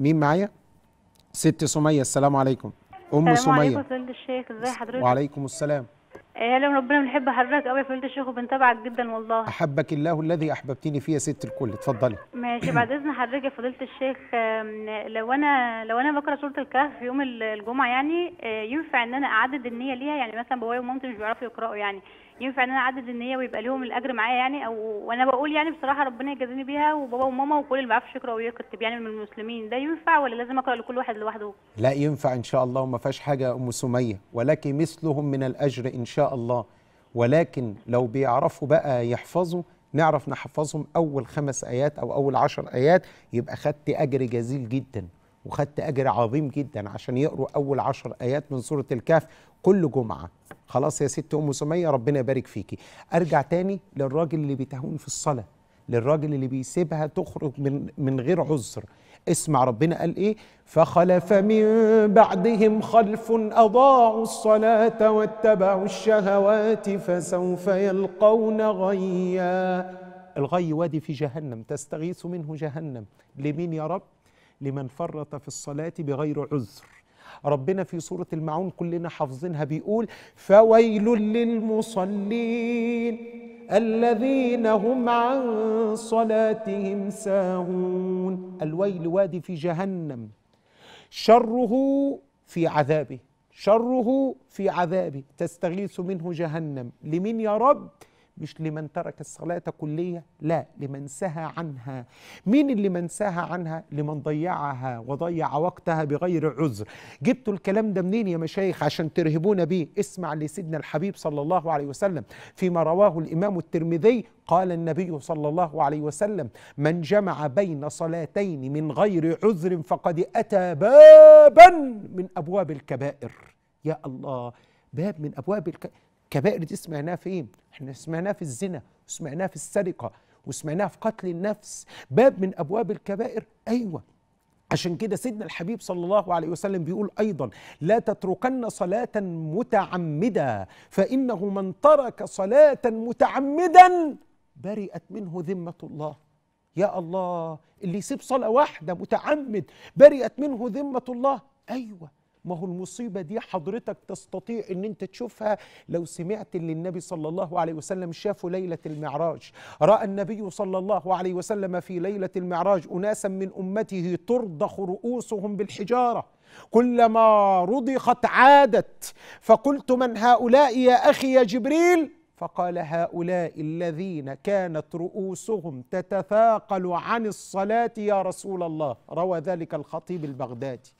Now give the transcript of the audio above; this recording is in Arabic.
مين معايا؟ ست سمية السلام عليكم أم سمية السلام عليكم يا فندم الشيخ ازي حضرتك؟ وعليكم السلام اهلا وربنا بنحب حضرتك قوي يا فندم الشيخ وبنتابعك جدا والله احبك الله الذي أحببتني فيه يا ست الكل اتفضلي ماشي بعد اذن حضرتك يا فضيله الشيخ لو انا لو انا بقرا سوره الكهف في يوم الجمعه يعني آه، ينفع ان انا اعدد النيه ليها يعني مثلا بابايا ومامتي مش بيعرفوا يقراوا يعني ينفع ان انا اعدد النيه ويبقى لهم الاجر معايا يعني او وانا بقول يعني بصراحه ربنا يجازيني بيها وبابا وماما وكل اللي معاه شكرا شكر ويكتب يعني من المسلمين ده ينفع ولا لازم اقرا لكل واحد لوحده؟ لا ينفع ان شاء الله وما فيهاش حاجه ام سميه ولك مثلهم من الاجر ان شاء الله ولكن لو بيعرفوا بقى يحفظوا نعرف نحفظهم اول خمس ايات او اول عشر ايات يبقى خدت اجر جزيل جدا وخدت أجر عظيم جدا عشان يقروا أول عشر آيات من سورة الكهف كل جمعة خلاص يا ست أم سمية ربنا يبارك فيكي أرجع تاني للراجل اللي بيتهون في الصلاة للراجل اللي بيسيبها تخرج من, من غير عذر اسمع ربنا قال ايه فخلف من بعدهم خلف اضاعوا الصلاه واتبعوا الشهوات فسوف يلقون غيا الغي وادي في جهنم تستغيث منه جهنم لمين يا رب لمن فرط في الصلاة بغير عذر ربنا في سورة المعون كلنا حافظينها بيقول فويل للمصلين الذين هم عن صلاتهم ساهون الويل وادي في جهنم شره في عذابه شره في عذابه تستغيث منه جهنم لمين يا رب؟ مش لمن ترك الصلاة كلية لا لمن سهى عنها مين اللي من سهى عنها لمن ضيعها وضيع وقتها بغير عذر جبتوا الكلام ده منين يا مشايخ عشان ترهبونا بيه اسمع لسيدنا الحبيب صلى الله عليه وسلم فيما رواه الإمام الترمذي قال النبي صلى الله عليه وسلم من جمع بين صلاتين من غير عذر فقد أتى بابا من أبواب الكبائر يا الله باب من أبواب الكبائر الكبائر دي سمعناها فين؟ احنا سمعناها في الزنا وسمعناها في السرقة وسمعناها في قتل النفس باب من أبواب الكبائر أيوة عشان كده سيدنا الحبيب صلى الله عليه وسلم بيقول أيضا لا تتركن صلاة متعمدة فإنه من ترك صلاة متعمدا برئت منه ذمة الله يا الله اللي يسيب صلاة واحدة متعمد برئت منه ذمة الله أيوة ما هو المصيبة دي حضرتك تستطيع أن أنت تشوفها لو سمعت اللي النبي صلى الله عليه وسلم شافه ليلة المعراج رأى النبي صلى الله عليه وسلم في ليلة المعراج أناسا من أمته ترضخ رؤوسهم بالحجارة كلما رضخت عادت فقلت من هؤلاء يا أخي يا جبريل فقال هؤلاء الذين كانت رؤوسهم تتثاقل عن الصلاة يا رسول الله روى ذلك الخطيب البغدادي